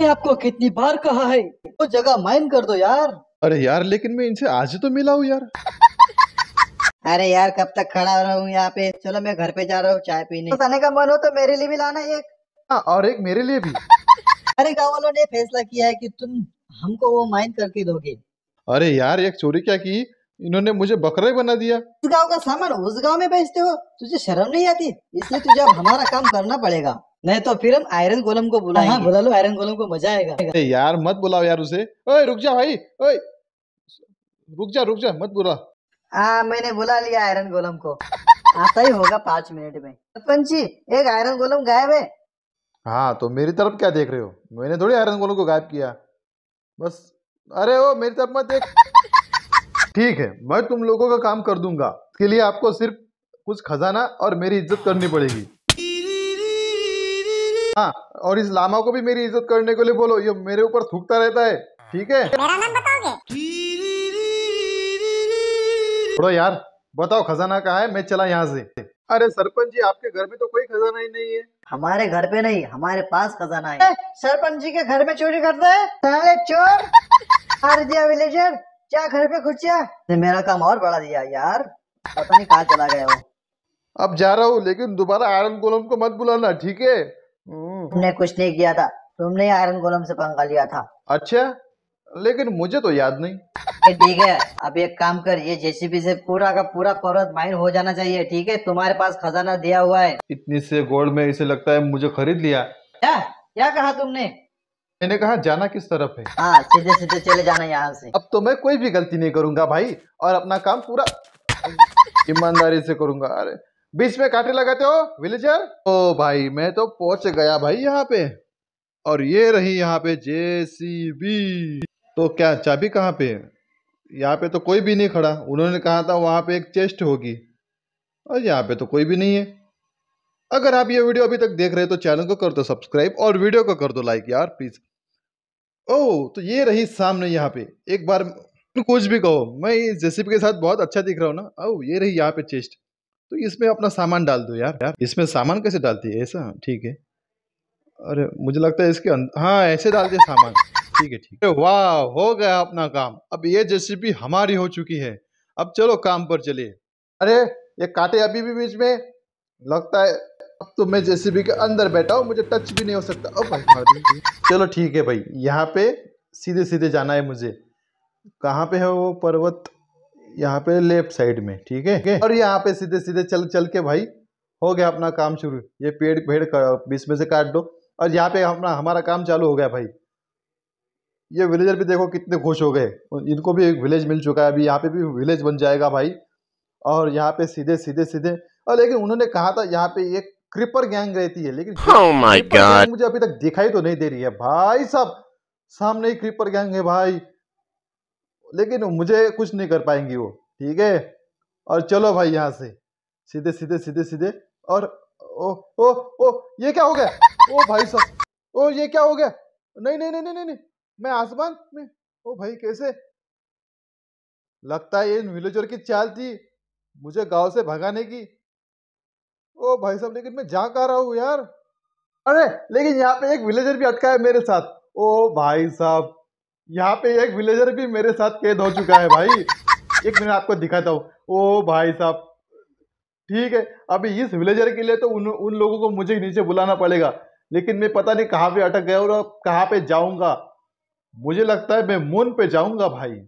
मैंने आपको कितनी बार कहा है वो जगह माइन कर दो यार अरे यार लेकिन मैं इनसे आज तो मिला हूँ यार अरे यार कब तक खड़ा रहूँ यहाँ पे चलो मैं घर पे जा रहा हूँ चाय पीने खाने का मन हो तो मेरे लिए भी लाना एक आ, हाँ, और एक मेरे लिए भी अरे गाँव वालों ने फैसला किया है कि तुम हमको वो माइन करके दोगे अरे यार एक चोरी क्या की इन्होंने मुझे बकरा बना दिया गाँव का सामान उस गाँव में बेचते हो तुझे शर्म नहीं आती इसलिए तुझे हमारा काम करना पड़ेगा नहीं तो फिर हम आयरन गोलम को बुला हाँ, हाँ बुला लो आयरन गोलम को मजा आएगा यार मत बुलाओ यार उसे ओए रुक जा भाई ओए रुक जा रुक जा मत बुला हाँ मैंने बुला लिया आयरन गोलम को आता ही होगा पांच मिनट में सरपंच जी एक आयरन गोलम गायब है हाँ तो मेरी तरफ क्या देख रहे हो मैंने थोड़ी आयरन गोलम को गायब किया बस अरे ओ मेरी तरफ मत देख ठीक है मैं तुम लोगों का काम कर दूंगा इसके लिए आपको सिर्फ कुछ खजाना और मेरी इज्जत करनी पड़ेगी हाँ और इस लामा को भी मेरी इज्जत करने के लिए बोलो ये मेरे ऊपर थूकता रहता है ठीक है मेरा नाम बताओगे यार बताओ खजाना कहाँ है मैं चला यहाँ से अरे सरपंच जी आपके घर में तो कोई खजाना ही नहीं है हमारे घर पे नहीं हमारे पास खजाना है सरपंच जी के घर में चोरी करता है चोर मार दिया विलेजर क्या घर पे घुसिया मेरा काम और बढ़ा दिया यार पता नहीं कहा चला गया वो अब जा रहा हूँ लेकिन दोबारा आरन गोलम को मत बुलाना ठीक है तुमने कुछ नहीं किया था तुमने आयरन गोलम से पंगा लिया था अच्छा लेकिन मुझे तो याद नहीं ठीक है अब एक काम कर ये जेसीबी से पूरा का पूरा पर्वत माइन हो जाना चाहिए ठीक है तुम्हारे पास खजाना दिया हुआ है इतनी से गोल्ड में इसे लगता है मुझे खरीद लिया क्या क्या कहा तुमने मैंने कहा जाना किस तरफ है हाँ सीधे सीधे चले जाना यहाँ से अब तो मैं कोई भी गलती नहीं करूंगा भाई और अपना काम पूरा ईमानदारी से करूंगा अरे बीच में काटे लगाते हो विलेजर ओ भाई मैं तो पहुंच गया भाई यहाँ पे और ये रही यहाँ पे जेसीबी तो क्या चाबी कहाँ पे यहाँ पे तो कोई भी नहीं खड़ा उन्होंने कहा था वहाँ पे एक चेस्ट होगी और यहाँ पे तो कोई भी नहीं है अगर आप ये वीडियो अभी तक देख रहे हो तो चैनल को कर दो सब्सक्राइब और वीडियो को कर दो लाइक यार प्लीज ओ तो ये रही सामने यहाँ पे एक बार कुछ भी कहो मैं जेसीबी के साथ बहुत अच्छा दिख रहा हूँ ना ओ ये रही यहाँ पे चेस्ट तो इसमें अपना सामान डाल दो यार यार इसमें सामान कैसे डालती है ऐसा ठीक है अरे मुझे लगता है इसके अंदर हाँ ऐसे डाल दिया सामान ठीक है ठीक है वाह हो गया अपना काम अब ये जेसीबी हमारी हो चुकी है अब चलो काम पर चलिए अरे ये कांटे अभी भी बीच में लगता है अब तो मैं जेसीबी के अंदर बैठा हूँ मुझे टच भी नहीं हो सकता ओ भाई चलो ठीक है भाई यहाँ पे सीधे सीधे जाना है मुझे कहाँ पे है वो पर्वत यहाँ पे लेफ्ट साइड में ठीक है और यहाँ पे सीधे सीधे चल चल के भाई हो गया अपना काम शुरू ये पेड़ पेड़ बीच में से काट दो और यहाँ पे अपना हमारा काम चालू हो गया भाई ये विलेजर भी देखो कितने खुश हो गए इनको भी एक विलेज मिल चुका है अभी यहाँ पे भी विलेज बन जाएगा भाई और यहाँ पे सीधे सीधे सीधे और लेकिन उन्होंने कहा था यहाँ पे एक क्रिपर गैंग रहती है लेकिन oh मुझे अभी तक दिखाई तो नहीं दे रही है भाई साहब सामने ही क्रिपर गैंग है भाई लेकिन मुझे कुछ नहीं कर पाएंगी वो ठीक है और चलो भाई यहाँ से सीधे सीधे सीधे सीधे और ओ ओ ओ ये क्या हो गया ओ भाई साहब ओ ये क्या हो गया नहीं नहीं नहीं नहीं नहीं मैं आसमान में ओ भाई कैसे लगता है इन विलेजर की चाल थी मुझे गांव से भगाने की ओ भाई साहब लेकिन मैं जा कर रहा हूँ यार अरे लेकिन यहाँ पे एक विलेजर भी अटका है मेरे साथ ओ भाई साहब यहाँ पे एक विलेजर भी मेरे साथ कैद हो चुका है भाई एक मिनट आपको दिखाता हूँ ओ भाई साहब ठीक है अभी इस विलेजर के लिए तो उन उन लोगों को मुझे नीचे बुलाना पड़ेगा लेकिन मैं पता नहीं कहाँ पे अटक गया और कहाँ पे जाऊंगा मुझे लगता है मैं मून पे जाऊंगा भाई